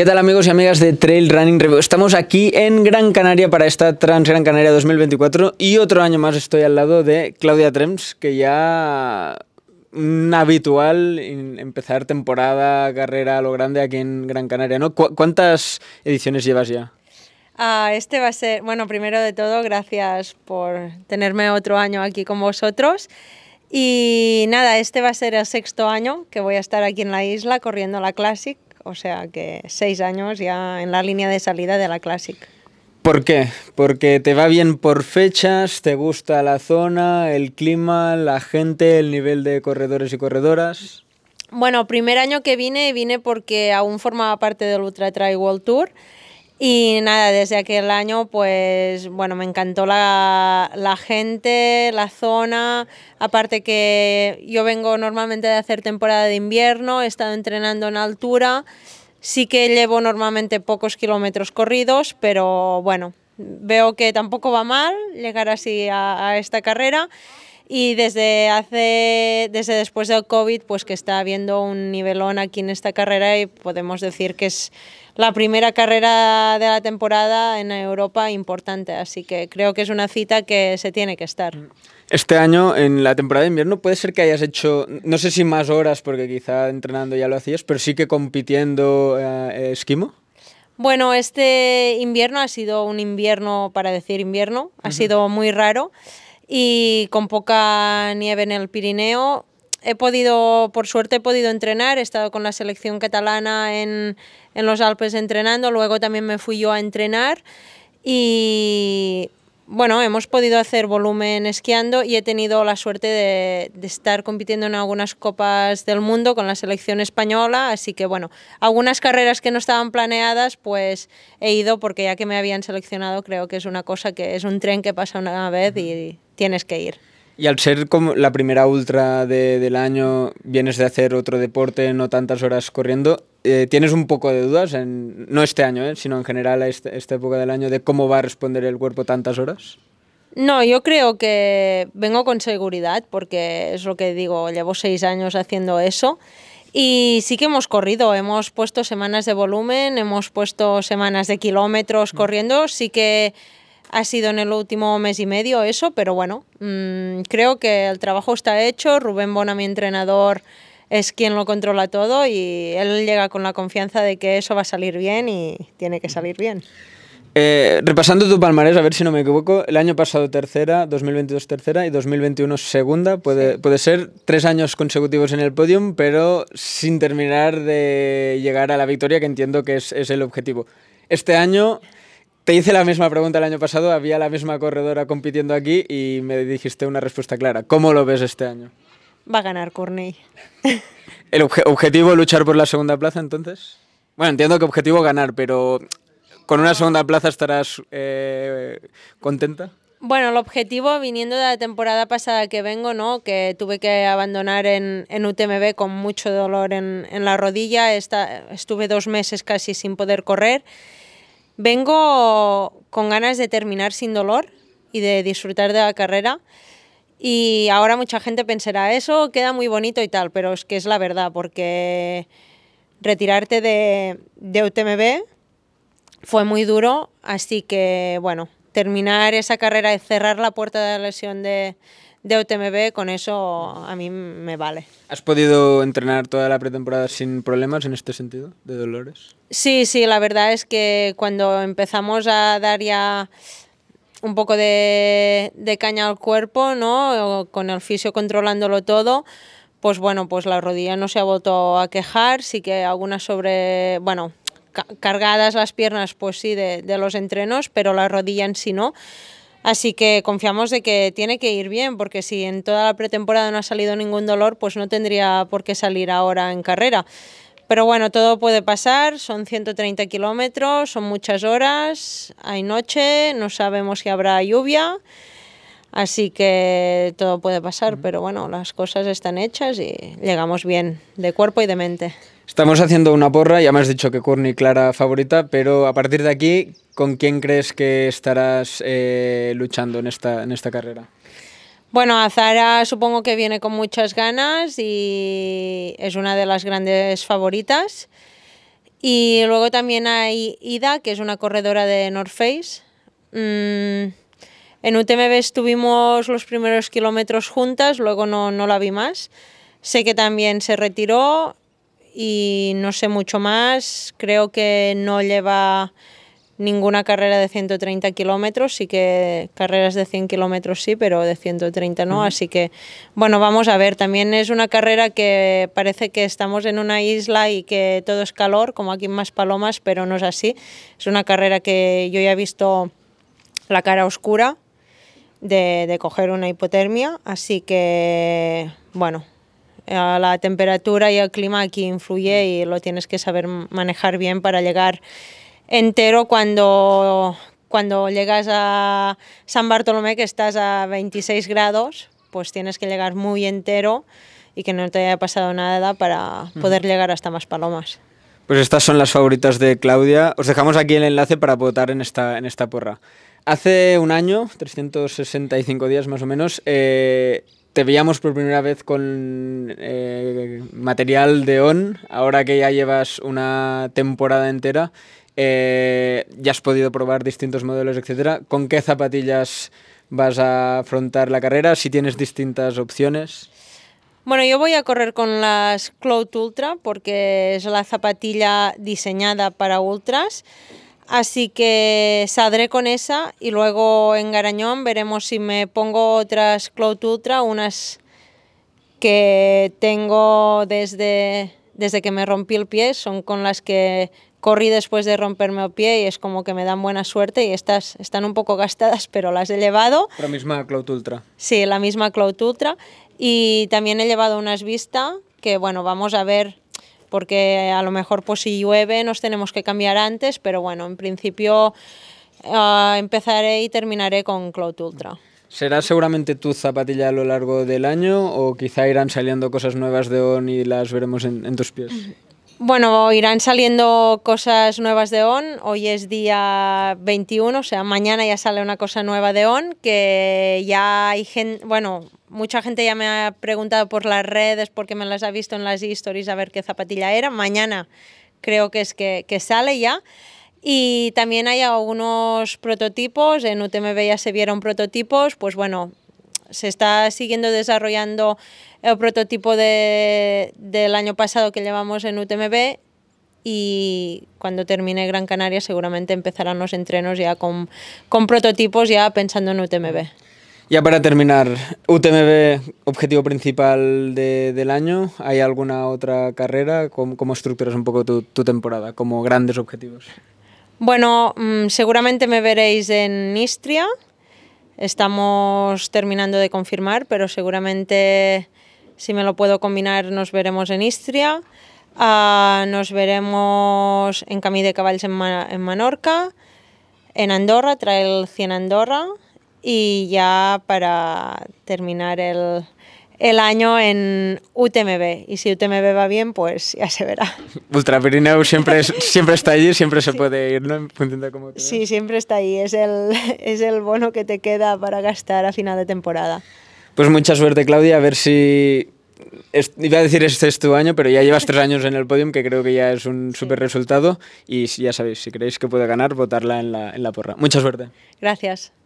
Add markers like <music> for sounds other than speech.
¿Qué tal amigos y amigas de Trail Running Review? Estamos aquí en Gran Canaria para esta Trans Gran Canaria 2024 y otro año más estoy al lado de Claudia Trems, que ya un habitual empezar temporada, carrera lo grande aquí en Gran Canaria, ¿Cuántas ediciones llevas ya? Ah, este va a ser, bueno, primero de todo, gracias por tenerme otro año aquí con vosotros. Y nada, este va a ser el sexto año que voy a estar aquí en la isla corriendo la Classic, o sea que seis años ya en la línea de salida de la Classic. ¿Por qué? Porque te va bien por fechas, te gusta la zona, el clima, la gente, el nivel de corredores y corredoras. Bueno, primer año que vine, vine porque aún formaba parte del Ultra Trail World Tour y nada, desde aquel año, pues bueno, me encantó la, la, gente, la zona. Aparte que yo vengo normalmente de hacer temporada de invierno, he estado entrenando en altura. Sí que llevo normalmente pocos kilómetros corridos, pero bueno, veo que tampoco va mal llegar así a, a esta carrera y desde hace desde después del COVID pues que está habiendo un nivelón aquí en esta carrera y podemos decir que es la primera carrera de la temporada en Europa importante, así que creo que es una cita que se tiene que estar. Este año, en la temporada de invierno, puede ser que hayas hecho, no sé si más horas, porque quizá entrenando ya lo hacías, pero sí que compitiendo eh, eh, esquimo. Bueno, este invierno ha sido un invierno, para decir invierno, ha sido muy raro y con poca nieve en el Pirineo. He podido, por suerte, he podido entrenar, he estado con la selección catalana en, en los Alpes entrenando, luego también me fui yo a entrenar y bueno, hemos podido hacer volumen esquiando y he tenido la suerte de, de, estar compitiendo en algunas copas del mundo con la selección española, así que bueno, algunas carreras que no estaban planeadas, pues he ido porque ya que me habían seleccionado, creo que es una cosa que es un tren que pasa una vez y tienes que ir. Y al ser como la primera ultra del año, vienes de hacer otro deporte, no tantas horas corriendo, eh, ¿tienes un poco de dudas, en, no este año, eh, sino en general a este, esta época del año, de cómo va a responder el cuerpo tantas horas? No, yo creo que vengo con seguridad, porque es lo que digo, llevo seis años haciendo eso. Y sí que hemos corrido, hemos puesto semanas de volumen, hemos puesto semanas de kilómetros mm. corriendo, sí que ha sido en el último mes y medio eso, pero bueno, mm, creo que el trabajo está hecho, Rubén Bona, mi entrenador, es quien lo controla todo y él llega con la confianza de que eso va a salir bien y tiene que salir bien. Eh, repasando tu palmarés, a ver si no me equivoco, el año pasado tercera, 2022 tercera y 2021 segunda, puede, puede ser tres años consecutivos en el podium, pero sin terminar de llegar a la victoria, que entiendo que es, es el objetivo. Este año te hice la misma pregunta el año pasado, había la misma corredora compitiendo aquí y me dijiste una respuesta clara. ¿Cómo lo ves este año? Va a ganar Corney. <laughs> ¿El objetivo objetivo luchar por la segunda plaza entonces? Bueno, entiendo que objetivo ganar, pero ¿con una segunda plaza estarás eh, contenta? Bueno, el objetivo, viniendo de la temporada pasada que vengo, ¿no? que tuve que abandonar en, UTMB con mucho dolor en, la rodilla, estuve dos meses casi sin poder correr Vengo con ganas de terminar sin dolor y de disfrutar de la carrera. Y ahora mucha gente pensará, eso queda muy bonito y tal, pero es que es la verdad, porque retirarte de, UTMB fue muy duro, así que bueno, terminar esa carrera y cerrar la puerta de la lesión de, de UTMB, con eso a mí me vale. ¿Has podido entrenar toda la pretemporada sin problemas en este sentido, de dolores? Sí, sí, la verdad es que cuando empezamos a dar ya un poco de, caña al cuerpo, ¿no? con el fisio controlándolo todo, pues bueno, pues la rodilla no se ha vuelto a quejar, sí que algunas sobre, bueno, cargadas las piernas, pues sí, de, de los entrenos, pero la rodilla en sí no. Así que confiamos de que tiene que ir bien, porque si en toda la pretemporada no ha salido ningún dolor, pues no tendría por qué salir ahora en carrera. Pero bueno, todo puede pasar, son 130 kilómetros, son muchas horas, hay noche, no sabemos si habrá lluvia Así que todo puede pasar, pero bueno, las cosas están hechas y llegamos bien de cuerpo y de mente. Estamos haciendo una porra, ya me has dicho que Courtney Clara favorita, pero a partir de aquí, ¿con quién crees que estarás eh, luchando en esta, en esta carrera? Bueno, Azara supongo que viene con muchas ganas y es una de las grandes favoritas. Y luego también hay Ida, que es una corredora de North Face. Mm, en UTMB estuvimos los primeros kilómetros juntas, luego no, no la vi más. Sé que también se retiró y no sé mucho más. Creo que no lleva ninguna carrera de 130 kilómetros, sí que carreras de 100 kilómetros sí, pero de 130 no, así que bueno, vamos a ver, también es una carrera que parece que estamos en una isla y que todo es calor, como aquí en Más Palomas, pero no es así, es una carrera que yo ya he visto la cara oscura, de, coger una hipotermia, así que bueno, la temperatura y el clima aquí influye y lo tienes que saber manejar bien para llegar entero cuando, cuando llegas a San Bartolomé, que estás a 26 grados, pues tienes que llegar muy entero y que no te haya pasado nada para mm. poder llegar hasta más palomas. Pues estas son las favoritas de Claudia. Os dejamos aquí el enlace para votar en esta, en esta porra. Hace un año, 365 días más o menos, eh, te veíamos por primera vez con eh, material de ON. Ahora que ya llevas una temporada entera, eh, ya has podido probar distintos modelos, etc. ¿Con qué zapatillas vas a afrontar la carrera? ¿Si tienes distintas opciones? Bueno, yo voy a correr con las Cloud Ultra porque es la zapatilla diseñada para ultras. Así que saldré con esa y luego en Garañón veremos si me pongo otras Cloud Ultra, unas que tengo desde, desde que me rompí el pie, son con las que corrí después de romperme el pie y es como que me dan buena suerte y estas están un poco gastadas, <laughs> pero las he llevado. La misma Cloud Ultra. Sí, la misma Cloud Ultra. Y también he llevado unas Vista, que bueno, vamos a ver porque a lo mejor pues si llueve nos tenemos que cambiar antes, pero bueno, en principio ah, empezaré y terminaré con Cloud Ultra. ¿Será seguramente tu zapatilla a lo largo del año o quizá irán saliendo cosas nuevas de ON y las veremos en, en tus pies? <laughs> Bueno, irán saliendo cosas nuevas de ON. Hoy es día 21, o sea, mañana ya sale una cosa nueva de ON, que ya hay gente, bueno, mucha gente ya me ha preguntado por las redes porque me las ha visto en las historias a ver qué zapatilla era. Mañana creo que es que, que sale ya. Y también hay algunos prototipos, en UTMB ya se vieron prototipos, pues bueno, se está siguiendo desarrollando el prototipo del año pasado que llevamos en UTMB y cuando termine Gran Canaria seguramente empezarán los entrenos ya con, prototipos ya pensando en UTMB. Ya para terminar, UTMB, objetivo principal del año, ¿hay alguna otra carrera? ¿Cómo, estructuras un poco tu, tu, temporada como grandes objetivos? Bueno, mm, seguramente me veréis en Istria, estamos terminando de confirmar, pero seguramente si me lo puedo combinar nos veremos en Istria, ah, nos veremos en Camí de Cavalls en, Manorca, en Menorca, en Andorra, 100 Andorra y ya para terminar el el año en UTMB. Y si UTMB va bien, pues ya se verá. Ultra Pirineo siempre, <laughs> siempre está allí, siempre se puede ir, ¿no? sí, siempre está ahí. Es el, es el bono que te queda para gastar a final de temporada. Pues mucha suerte, Claudia. A ver si iba a decir este es tu año, pero ya llevas tres años en el podium, que creo que ya es un súper resultado. Y ya sabéis, si creéis que puede ganar, votarla en la, en la porra. Mucha suerte. Gracias.